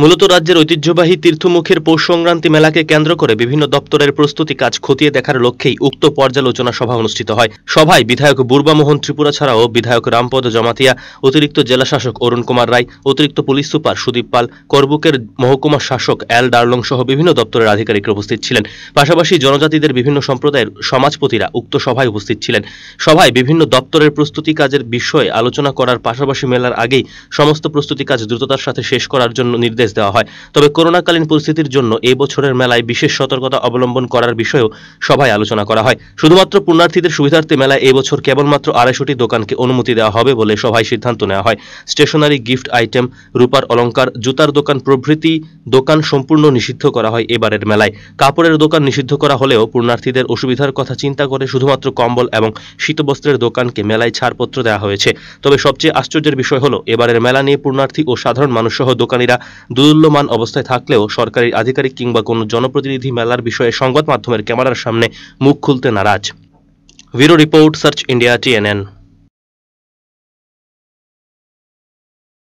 মূলত রাজ্যের ঐতিহ্যবাহী তীর্থমুখের পৌষ সংক্রান্তি মেলাকে কেন্দ্র করে বিভিন্ন দপ্তরের প্রস্তুতি কাজ খতিয়ে দেখার লক্ষ্যেই উক্ত পর্যালোচনা সভা অনুষ্ঠিত হয় সভায় বিধায়ক বুর্বামোহন ত্রিপুরা ছাড়াও বিধায়ক রামপদ জমাতিয়া অতিরিক্ত জেলা শাসক অরুণ কুমার রায় অতিরিক্ত পুলিশ সুপার সুদীপ পাল করবুকের মহকুমা শাসক এল ডার্লং সহ বিভিন্ন দপ্তরের আধিকারিক উপস্থিত ছিলেন পাশাপাশি জনজাতিদের বিভিন্ন সম্প্রদায়ের সমাজপতিরা উক্ত সভায় উপস্থিত ছিলেন সভায় বিভিন্ন দপ্তরের প্রস্তুতি কাজের বিষয়ে আলোচনা করার পাশাপাশি মেলার আগেই সমস্ত প্রস্তুতি কাজ দ্রুততার সাথে শেষ করার জন্য নির্দেশ নির্দেশ দেওয়া হয় তবে করোনাকালীন পরিস্থিতির জন্য এই বছরের মেলায় বিশেষ সতর্কতা অবলম্বন করার বিষয়েও সভায় আলোচনা করা হয় শুধুমাত্র পুণ্যার্থীদের সুবিধার্থে মেলায় এই বছর কেবলমাত্র আড়াইশোটি দোকানকে অনুমতি দেওয়া হবে বলে সভায় সিদ্ধান্ত নেওয়া হয় স্টেশনারি গিফট আইটেম রূপার অলঙ্কার জুতার দোকান প্রভৃতি দোকান সম্পূর্ণ নিষিদ্ধ করা হয় এবারের মেলায় কাপড়ের দোকান নিষিদ্ধ করা হলেও পুণ্যার্থীদের অসুবিধার কথা চিন্তা করে শুধুমাত্র কম্বল এবং শীতবস্ত্রের দোকানকে মেলায় ছাড়পত্র দেওয়া হয়েছে তবে সবচেয়ে আশ্চর্যের বিষয় হলো এবারের মেলা নিয়ে পুণ্যার্থী ও সাধারণ মানুষসহ দোকানিরা দুদুল্যমান অবস্থায় থাকলেও সরকারি আধিকারিক কিংবা কোনো জনপ্রতিনিধি মেলার বিষয়ে সংবাদ মাধ্যমের ক্যামেরার সামনে মুখ খুলতে নারাজ bureau report search India TNN